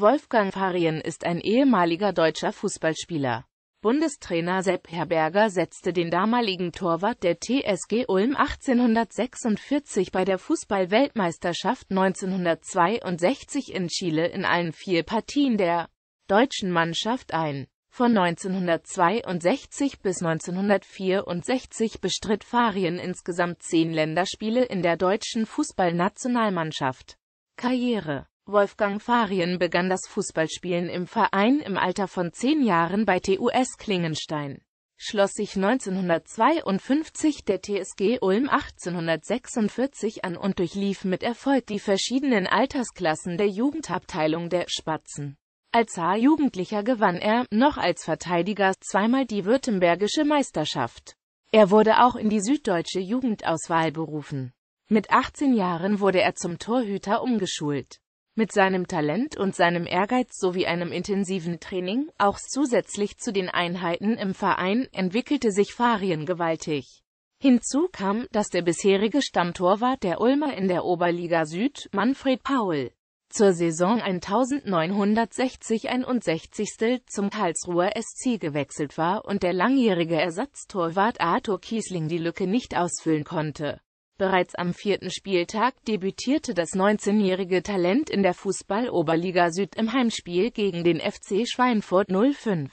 Wolfgang Farien ist ein ehemaliger deutscher Fußballspieler. Bundestrainer Sepp Herberger setzte den damaligen Torwart der TSG Ulm 1846 bei der Fußballweltmeisterschaft 1962 in Chile in allen vier Partien der deutschen Mannschaft ein. Von 1962 bis 1964 bestritt Farien insgesamt zehn Länderspiele in der deutschen Fußballnationalmannschaft. Karriere Wolfgang Farien begann das Fußballspielen im Verein im Alter von zehn Jahren bei TUS Klingenstein, schloss sich 1952 der TSG Ulm 1846 an und durchlief mit Erfolg die verschiedenen Altersklassen der Jugendabteilung der Spatzen. Als A-Jugendlicher gewann er, noch als Verteidiger, zweimal die württembergische Meisterschaft. Er wurde auch in die süddeutsche Jugendauswahl berufen. Mit 18 Jahren wurde er zum Torhüter umgeschult mit seinem Talent und seinem Ehrgeiz sowie einem intensiven Training, auch zusätzlich zu den Einheiten im Verein, entwickelte sich Farien gewaltig. Hinzu kam, dass der bisherige Stammtorwart der Ulmer in der Oberliga Süd, Manfred Paul, zur Saison 1960-61 zum Karlsruher SC gewechselt war und der langjährige Ersatztorwart Arthur Kiesling die Lücke nicht ausfüllen konnte. Bereits am vierten Spieltag debütierte das 19-jährige Talent in der Fußball-Oberliga Süd im Heimspiel gegen den FC Schweinfurt 05.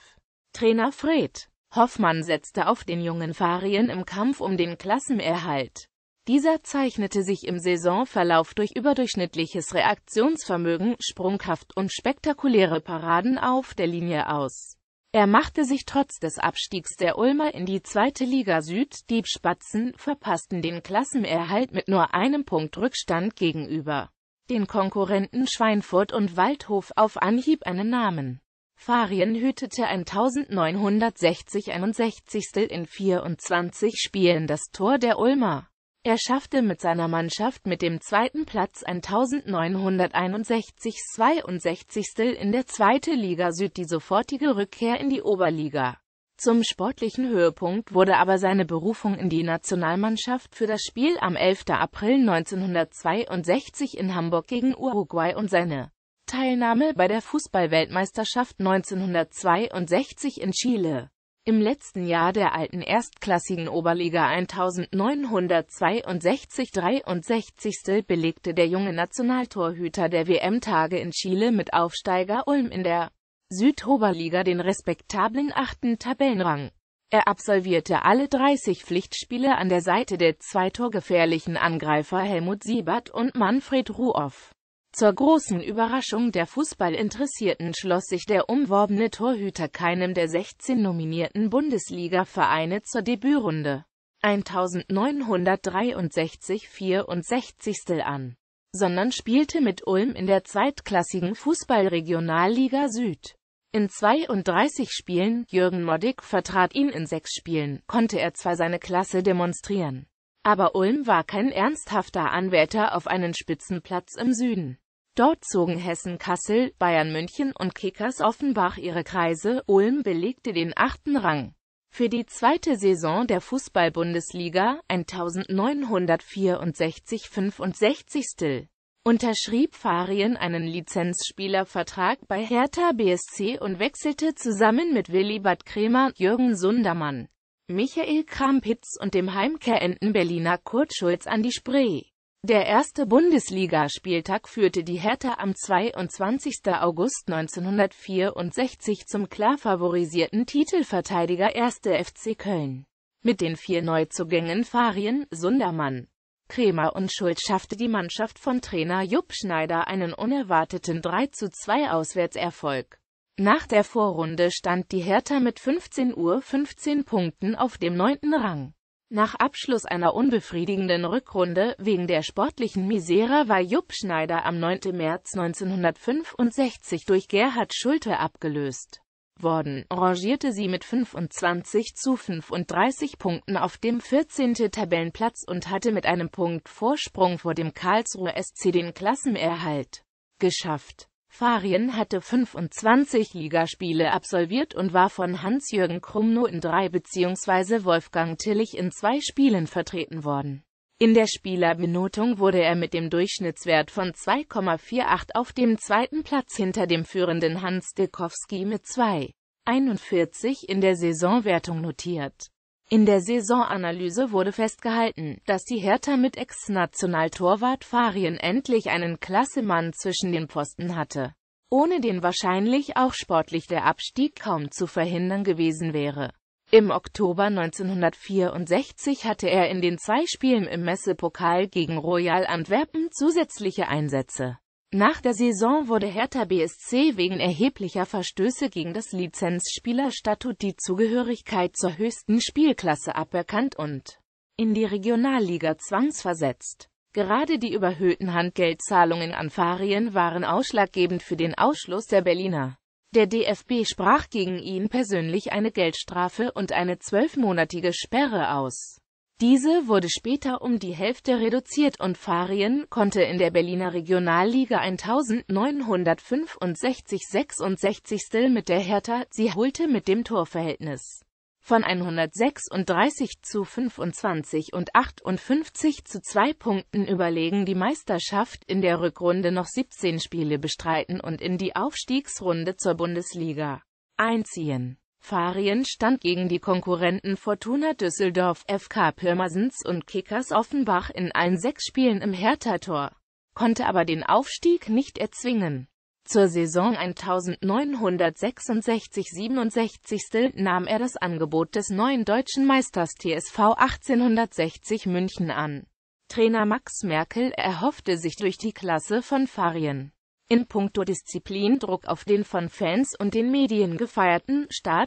Trainer Fred Hoffmann setzte auf den jungen Farien im Kampf um den Klassenerhalt. Dieser zeichnete sich im Saisonverlauf durch überdurchschnittliches Reaktionsvermögen, sprunghaft und spektakuläre Paraden auf der Linie aus. Er machte sich trotz des Abstiegs der Ulmer in die zweite Liga Süd, die Spatzen verpassten den Klassenerhalt mit nur einem Punkt Rückstand gegenüber den Konkurrenten Schweinfurt und Waldhof auf Anhieb einen Namen. Farien hütete 1960-61. in 24 Spielen das Tor der Ulmer. Er schaffte mit seiner Mannschaft mit dem zweiten Platz 1961-62. in der Zweite Liga Süd die sofortige Rückkehr in die Oberliga. Zum sportlichen Höhepunkt wurde aber seine Berufung in die Nationalmannschaft für das Spiel am 11. April 1962 in Hamburg gegen Uruguay und seine Teilnahme bei der Fußballweltmeisterschaft 1962 in Chile im letzten Jahr der alten erstklassigen Oberliga 1962-63. belegte der junge Nationaltorhüter der WM-Tage in Chile mit Aufsteiger Ulm in der Südoberliga den respektablen achten Tabellenrang. Er absolvierte alle 30 Pflichtspiele an der Seite der zwei torgefährlichen Angreifer Helmut Siebert und Manfred Ruoff. Zur großen Überraschung der Fußballinteressierten schloss sich der umworbene Torhüter keinem der 16 nominierten Bundesliga-Vereine zur Debütrunde 1963-64 an, sondern spielte mit Ulm in der zweitklassigen Fußballregionalliga Süd. In 32 Spielen, Jürgen Modig vertrat ihn in sechs Spielen, konnte er zwar seine Klasse demonstrieren, aber Ulm war kein ernsthafter Anwärter auf einen Spitzenplatz im Süden. Dort zogen Hessen Kassel, Bayern München und Kickers Offenbach ihre Kreise, Ulm belegte den achten Rang. Für die zweite Saison der Fußball-Bundesliga 1964-65 unterschrieb Farien einen Lizenzspielervertrag bei Hertha BSC und wechselte zusammen mit Willibald Krämer, Jürgen Sundermann, Michael Krampitz und dem Heimkehrenden Berliner Kurt Schulz an die Spree. Der erste Bundesligaspieltag führte die Hertha am 22. August 1964 zum klar favorisierten Titelverteidiger 1. FC Köln. Mit den vier Neuzugängen Farien, Sundermann, Kremer und Schulz schaffte die Mannschaft von Trainer Jupp Schneider einen unerwarteten 3 zu 2 Auswärtserfolg. Nach der Vorrunde stand die Hertha mit 15 Uhr .15 Punkten auf dem neunten Rang. Nach Abschluss einer unbefriedigenden Rückrunde wegen der sportlichen Misere war Jupp Schneider am 9. März 1965 durch Gerhard Schulte abgelöst worden, rangierte sie mit 25 zu 35 Punkten auf dem 14. Tabellenplatz und hatte mit einem Punkt Vorsprung vor dem Karlsruher SC den Klassenerhalt geschafft. Farien hatte 25 Ligaspiele absolviert und war von Hans-Jürgen Krumno in drei bzw. Wolfgang Tillich in zwei Spielen vertreten worden. In der Spielerbenotung wurde er mit dem Durchschnittswert von 2,48 auf dem zweiten Platz hinter dem führenden Hans Dilkowski mit 2,41 in der Saisonwertung notiert. In der Saisonanalyse wurde festgehalten, dass die Hertha mit Ex-Nationaltorwart Farien endlich einen Klassemann zwischen den Posten hatte, ohne den wahrscheinlich auch sportlich der Abstieg kaum zu verhindern gewesen wäre. Im Oktober 1964 hatte er in den zwei Spielen im Messepokal gegen Royal Antwerpen zusätzliche Einsätze. Nach der Saison wurde Hertha BSC wegen erheblicher Verstöße gegen das Lizenzspielerstatut die Zugehörigkeit zur höchsten Spielklasse aberkannt und in die Regionalliga zwangsversetzt. Gerade die überhöhten Handgeldzahlungen an Farien waren ausschlaggebend für den Ausschluss der Berliner. Der DFB sprach gegen ihn persönlich eine Geldstrafe und eine zwölfmonatige Sperre aus. Diese wurde später um die Hälfte reduziert und Farien konnte in der Berliner Regionalliga 1965-66 mit der Hertha, sie holte mit dem Torverhältnis von 136 zu 25 und 58 zu 2 Punkten überlegen die Meisterschaft, in der Rückrunde noch 17 Spiele bestreiten und in die Aufstiegsrunde zur Bundesliga einziehen. Farien stand gegen die Konkurrenten Fortuna Düsseldorf, FK Pirmasens und Kickers Offenbach in allen sechs Spielen im Hertha-Tor, konnte aber den Aufstieg nicht erzwingen. Zur Saison 1966-67 nahm er das Angebot des neuen deutschen Meisters TSV 1860 München an. Trainer Max Merkel erhoffte sich durch die Klasse von Farien in puncto Disziplin Druck auf den von Fans und den Medien gefeierten star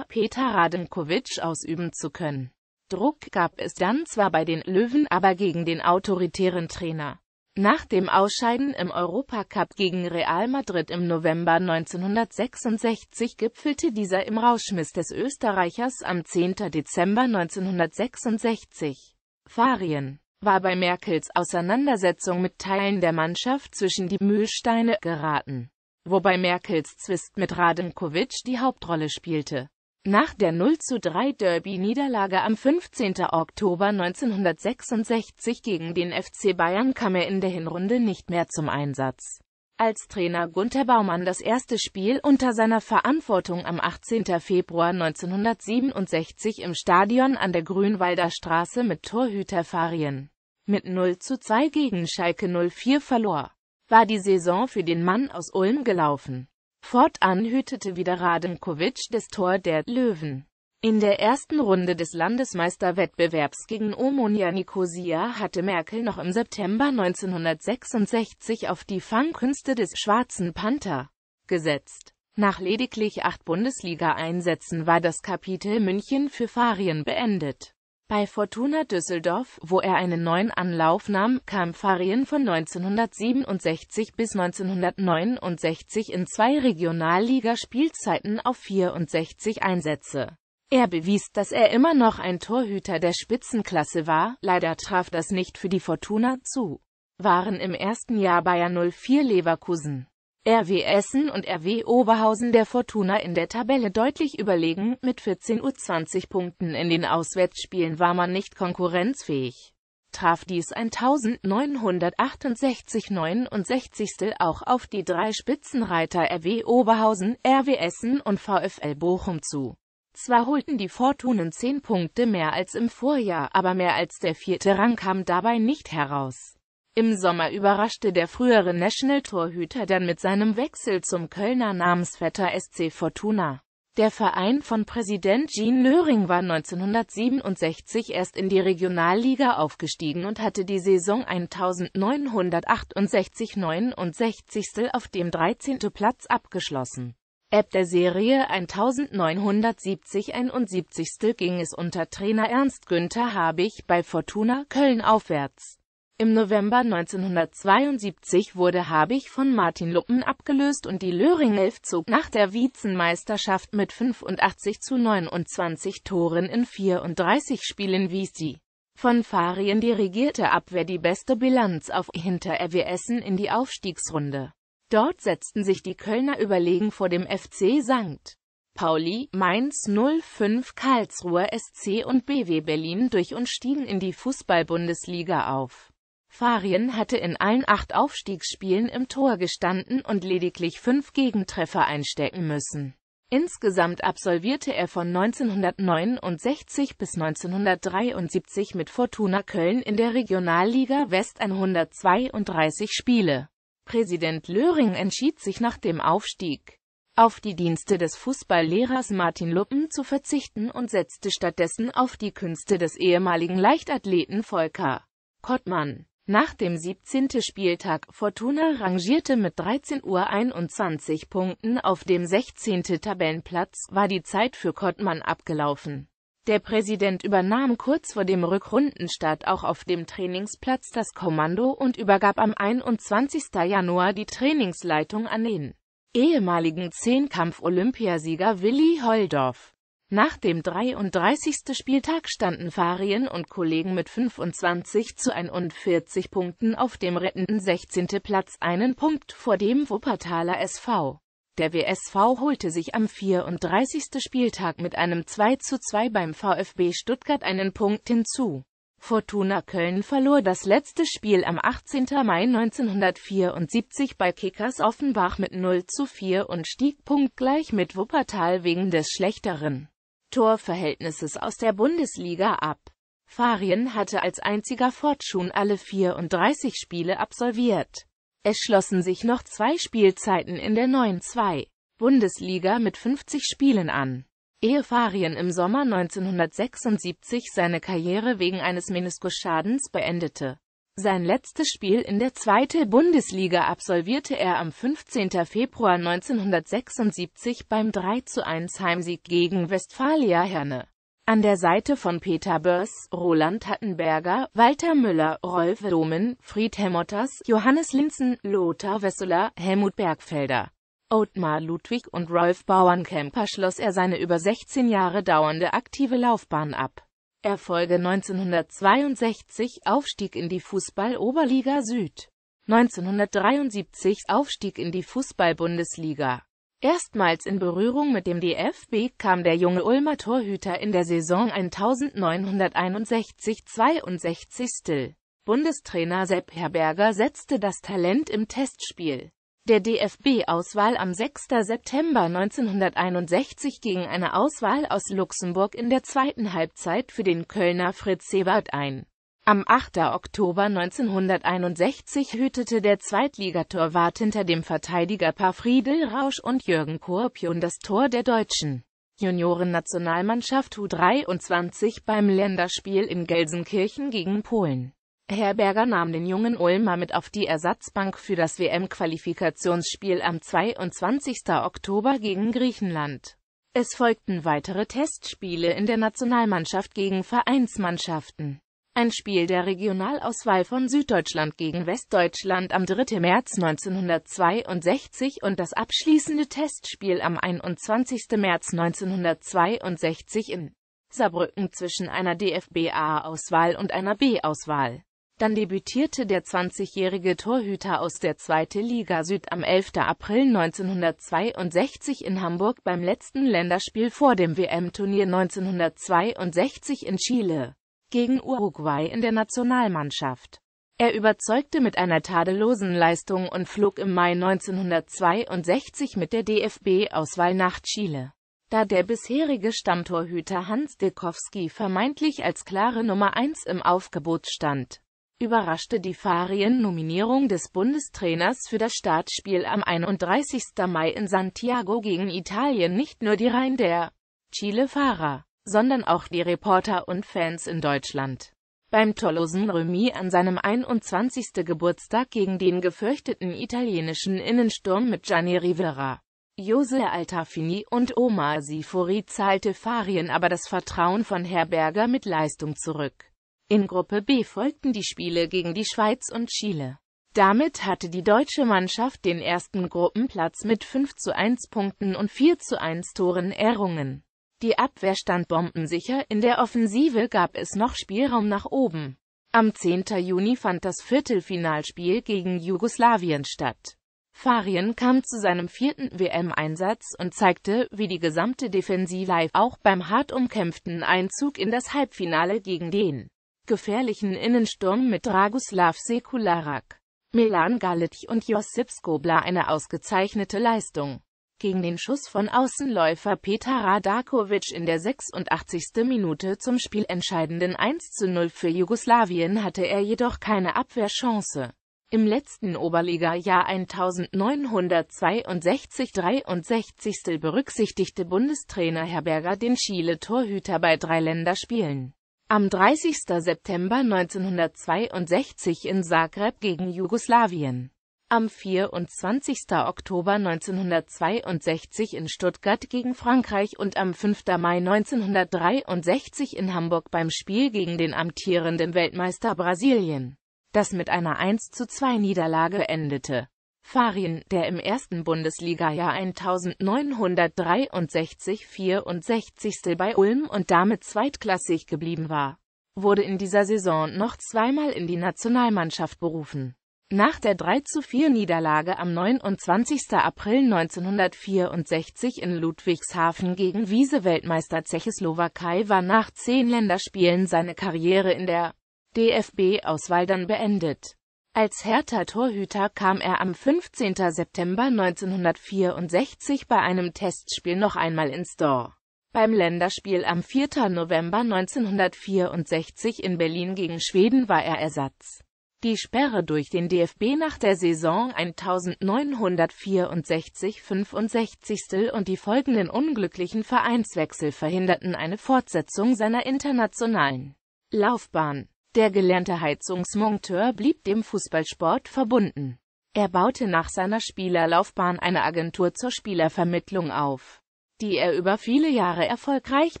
Peter Radenkovic ausüben zu können. Druck gab es dann zwar bei den Löwen, aber gegen den autoritären Trainer. Nach dem Ausscheiden im Europacup gegen Real Madrid im November 1966 gipfelte dieser im Rauschmiss des Österreichers am 10. Dezember 1966. Farien war bei Merkels Auseinandersetzung mit Teilen der Mannschaft zwischen die Mühlsteine geraten, wobei Merkels Zwist mit Radenkovic die Hauptrolle spielte. Nach der 0:3 Derby-Niederlage am 15. Oktober 1966 gegen den FC Bayern kam er in der Hinrunde nicht mehr zum Einsatz. Als Trainer Gunther Baumann das erste Spiel unter seiner Verantwortung am 18. Februar 1967 im Stadion an der Grünwalder Straße mit Torhüter Farien mit 0 zu 2 gegen Schalke 04 verlor, war die Saison für den Mann aus Ulm gelaufen. Fortan hütete wieder Radenkovic das Tor der Löwen. In der ersten Runde des Landesmeisterwettbewerbs gegen Omonia Nicosia hatte Merkel noch im September 1966 auf die Fangkünste des Schwarzen Panther gesetzt. Nach lediglich acht Bundesliga-Einsätzen war das Kapitel München für Farien beendet. Bei Fortuna Düsseldorf, wo er einen neuen Anlauf nahm, kam Farien von 1967 bis 1969 in zwei Regionalligaspielzeiten auf 64 Einsätze. Er bewies, dass er immer noch ein Torhüter der Spitzenklasse war, leider traf das nicht für die Fortuna zu. Waren im ersten Jahr Bayern 04 Leverkusen. RW Essen und RW Oberhausen der Fortuna in der Tabelle deutlich überlegen, mit 14 Uhr 20 Punkten in den Auswärtsspielen war man nicht konkurrenzfähig. Traf dies 1968 69. auch auf die drei Spitzenreiter RW Oberhausen, RW Essen und VfL Bochum zu. Zwar holten die Fortunen 10 Punkte mehr als im Vorjahr, aber mehr als der vierte Rang kam dabei nicht heraus. Im Sommer überraschte der frühere National-Torhüter dann mit seinem Wechsel zum Kölner Namensvetter SC Fortuna. Der Verein von Präsident Jean Löring war 1967 erst in die Regionalliga aufgestiegen und hatte die Saison 1968-69 auf dem 13. Platz abgeschlossen. Ab der Serie 1970-71 ging es unter Trainer Ernst Günther Habich bei Fortuna Köln aufwärts. Im November 1972 wurde Habich von Martin Luppen abgelöst und die Löringelf zog nach der Vizenmeisterschaft mit 85 zu 29 Toren in 34 Spielen wie sie. Von Farien dirigierte Abwehr die beste Bilanz auf hinter RW Essen in die Aufstiegsrunde. Dort setzten sich die Kölner überlegen vor dem FC St. Pauli, Mainz 05, Karlsruher SC und BW Berlin durch und stiegen in die Fußballbundesliga auf. Farien hatte in allen acht Aufstiegsspielen im Tor gestanden und lediglich fünf Gegentreffer einstecken müssen. Insgesamt absolvierte er von 1969 bis 1973 mit Fortuna Köln in der Regionalliga West 132 Spiele. Präsident Löring entschied sich nach dem Aufstieg, auf die Dienste des Fußballlehrers Martin Luppen zu verzichten und setzte stattdessen auf die Künste des ehemaligen Leichtathleten Volker Kottmann. Nach dem 17. Spieltag Fortuna rangierte mit 13.21 Uhr Punkten auf dem 16. Tabellenplatz, war die Zeit für Kottmann abgelaufen. Der Präsident übernahm kurz vor dem Rückrundenstart auch auf dem Trainingsplatz das Kommando und übergab am 21. Januar die Trainingsleitung an den ehemaligen Zehnkampf-Olympiasieger Willi Holdorf. Nach dem 33. Spieltag standen Farien und Kollegen mit 25 zu 41 Punkten auf dem rettenden 16. Platz einen Punkt vor dem Wuppertaler SV. Der WSV holte sich am 34. Spieltag mit einem 2 zu 2 beim VfB Stuttgart einen Punkt hinzu. Fortuna Köln verlor das letzte Spiel am 18. Mai 1974 bei Kickers Offenbach mit 0 zu 4 und stieg punktgleich mit Wuppertal wegen des schlechteren Torverhältnisses aus der Bundesliga ab. Farien hatte als einziger Fortschun alle 34 Spiele absolviert. Es schlossen sich noch zwei Spielzeiten in der neuen 2. Bundesliga mit 50 Spielen an. Ehe Farien im Sommer 1976 seine Karriere wegen eines Meniskusschadens beendete, sein letztes Spiel in der zweiten Bundesliga absolvierte er am 15. Februar 1976 beim 3 zu 1 Heimsieg gegen Westfalia Herne. An der Seite von Peter Börs, Roland Hattenberger, Walter Müller, Rolf Domen, Fried Hemmotters, Johannes Linzen, Lothar Wesseler, Helmut Bergfelder, Ottmar Ludwig und Rolf Bauernkemper schloss er seine über 16 Jahre dauernde aktive Laufbahn ab Erfolge 1962 Aufstieg in die Fußball-Oberliga Süd 1973 Aufstieg in die Fußball-Bundesliga. Erstmals in Berührung mit dem DFB kam der junge Ulmer Torhüter in der Saison 1961-62. Bundestrainer Sepp Herberger setzte das Talent im Testspiel der DFB-Auswahl am 6. September 1961 gegen eine Auswahl aus Luxemburg in der zweiten Halbzeit für den Kölner Fritz Sebert ein. Am 8. Oktober 1961 hütete der Zweitligatorwart hinter dem Verteidigerpaar Friedel Rausch und Jürgen Kurpion das Tor der deutschen Juniorennationalmannschaft U23 beim Länderspiel in Gelsenkirchen gegen Polen. Herr Berger nahm den jungen Ulmer mit auf die Ersatzbank für das WM-Qualifikationsspiel am 22. Oktober gegen Griechenland. Es folgten weitere Testspiele in der Nationalmannschaft gegen Vereinsmannschaften. Ein Spiel der Regionalauswahl von Süddeutschland gegen Westdeutschland am 3. März 1962 und das abschließende Testspiel am 21. März 1962 in Saarbrücken zwischen einer DFBA-Auswahl und einer B-Auswahl. Dann debütierte der 20-jährige Torhüter aus der Zweite Liga Süd am 11. April 1962 in Hamburg beim letzten Länderspiel vor dem WM-Turnier 1962 in Chile gegen Uruguay in der Nationalmannschaft. Er überzeugte mit einer tadellosen Leistung und flog im Mai 1962 mit der DFB-Auswahl nach Chile. Da der bisherige Stammtorhüter Hans Dekowski vermeintlich als klare Nummer 1 im Aufgebot stand, überraschte die Farien-Nominierung des Bundestrainers für das Startspiel am 31. Mai in Santiago gegen Italien nicht nur die Reihen der Chile-Fahrer, sondern auch die Reporter und Fans in Deutschland. Beim Tolosen Remis an seinem 21. Geburtstag gegen den gefürchteten italienischen Innensturm mit Gianni Rivera, Jose Altafini und Omar Sifori zahlte Farien aber das Vertrauen von Herberger mit Leistung zurück. In Gruppe B folgten die Spiele gegen die Schweiz und Chile. Damit hatte die deutsche Mannschaft den ersten Gruppenplatz mit 5 zu 1 Punkten und 4 zu 1 Toren errungen. Die Abwehr stand bombensicher, in der Offensive gab es noch Spielraum nach oben. Am 10. Juni fand das Viertelfinalspiel gegen Jugoslawien statt. Farien kam zu seinem vierten WM-Einsatz und zeigte, wie die gesamte Defensive auch beim hart umkämpften Einzug in das Halbfinale gegen den gefährlichen Innensturm mit Dragoslav Sekularak, Milan Galic und Josip Skobla eine ausgezeichnete Leistung. Gegen den Schuss von Außenläufer Peter Radakovic in der 86. Minute zum spielentscheidenden 1 zu 0 für Jugoslawien hatte er jedoch keine Abwehrchance. Im letzten Oberliga-Jahr 1962-63. berücksichtigte Bundestrainer Herberger den Chile-Torhüter bei drei Länderspielen. Am 30. September 1962 in Zagreb gegen Jugoslawien. Am 24. Oktober 1962 in Stuttgart gegen Frankreich und am 5. Mai 1963 in Hamburg beim Spiel gegen den amtierenden Weltmeister Brasilien, das mit einer 1 zu 2 Niederlage endete. Farin, der im ersten Bundesliga-Jahr 1963-64. bei Ulm und damit zweitklassig geblieben war, wurde in dieser Saison noch zweimal in die Nationalmannschaft berufen. Nach der 3-4-Niederlage am 29. April 1964 in Ludwigshafen gegen wiese weltmeister Tschechoslowakei war nach zehn Länderspielen seine Karriere in der DFB-Auswahl dann beendet. Als Hertha-Torhüter kam er am 15. September 1964 bei einem Testspiel noch einmal ins Tor. Beim Länderspiel am 4. November 1964 in Berlin gegen Schweden war er Ersatz. Die Sperre durch den DFB nach der Saison 1964-65 und die folgenden unglücklichen Vereinswechsel verhinderten eine Fortsetzung seiner internationalen Laufbahn der gelernte Heizungsmonteur blieb dem Fußballsport verbunden. Er baute nach seiner Spielerlaufbahn eine Agentur zur Spielervermittlung auf, die er über viele Jahre erfolgreich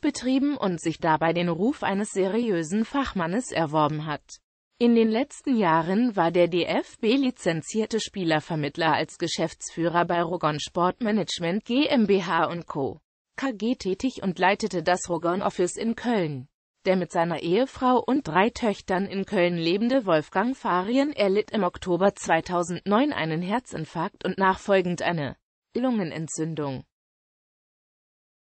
betrieben und sich dabei den Ruf eines seriösen Fachmannes erworben hat. In den letzten Jahren war der DFB lizenzierte Spielervermittler als Geschäftsführer bei Rogon Sportmanagement GmbH Co. KG tätig und leitete das Rogon Office in Köln. Der mit seiner Ehefrau und drei Töchtern in Köln lebende Wolfgang Farien erlitt im Oktober 2009 einen Herzinfarkt und nachfolgend eine Lungenentzündung